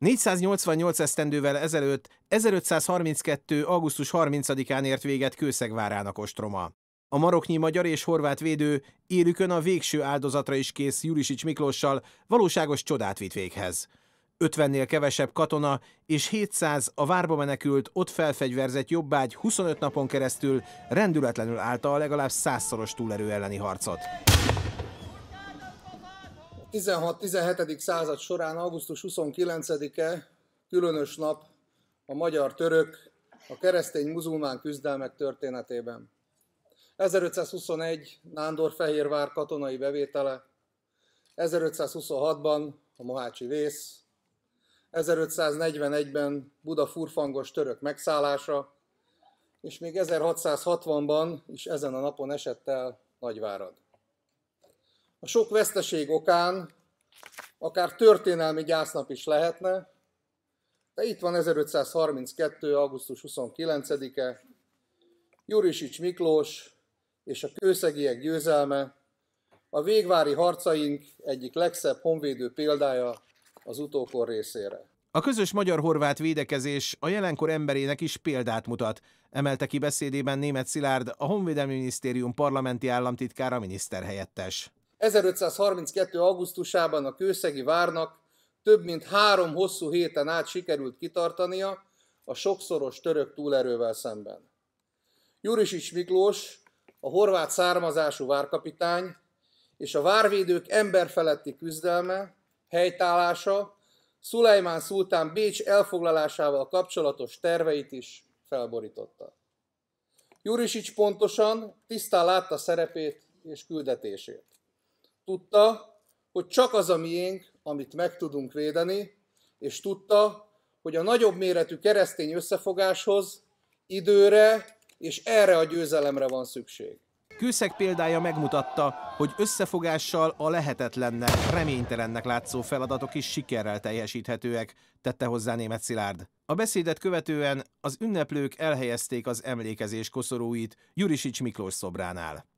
488 esztendővel ezelőtt 1532. augusztus 30-án ért véget Kőszegvárának ostroma. A maroknyi magyar és horvát védő élükön a végső áldozatra is kész Jurisics Miklóssal valóságos csodát vitt véghez. 50-nél kevesebb katona és 700 a várba menekült, ott felfegyverzett jobbágy 25 napon keresztül rendületlenül állta a legalább százszoros túlerő elleni harcot. 16-17. század során augusztus 29-e különös nap a magyar-török, a keresztény-muzulmán küzdelmek történetében. 1521 Nándor-Fehérvár katonai bevétele, 1526-ban a Mohácsi vész, 1541-ben Buda furfangos török megszállása, és még 1660-ban is ezen a napon esett el Nagyvárad a sok veszteség okán akár történelmi gyásznap is lehetne, de itt van 1532. augusztus 29-e, Jurisics Miklós és a kőszegiek győzelme, a végvári harcaink egyik legszebb honvédő példája az utókor részére. A közös magyar-horvát védekezés a jelenkor emberének is példát mutat, emelte ki beszédében német Szilárd, a Honvédelmi Minisztérium parlamenti államtitkára miniszterhelyettes. 1532. augusztusában a kőszegi várnak több mint három hosszú héten át sikerült kitartania a sokszoros török túlerővel szemben. Jurisics Miklós, a horvát származású várkapitány és a várvédők emberfeletti küzdelme, helytállása Szulajmán szultán Bécs elfoglalásával kapcsolatos terveit is felborította. Jurisics pontosan tisztán látta szerepét és küldetését. Tudta, hogy csak az a miénk, amit meg tudunk védeni, és tudta, hogy a nagyobb méretű keresztény összefogáshoz időre és erre a győzelemre van szükség. Kőszeg példája megmutatta, hogy összefogással a lehetetlennek, reménytelennek látszó feladatok is sikerrel teljesíthetőek, tette hozzá német Szilárd. A beszédet követően az ünneplők elhelyezték az emlékezés koszorúit Jurisics Miklós szobránál.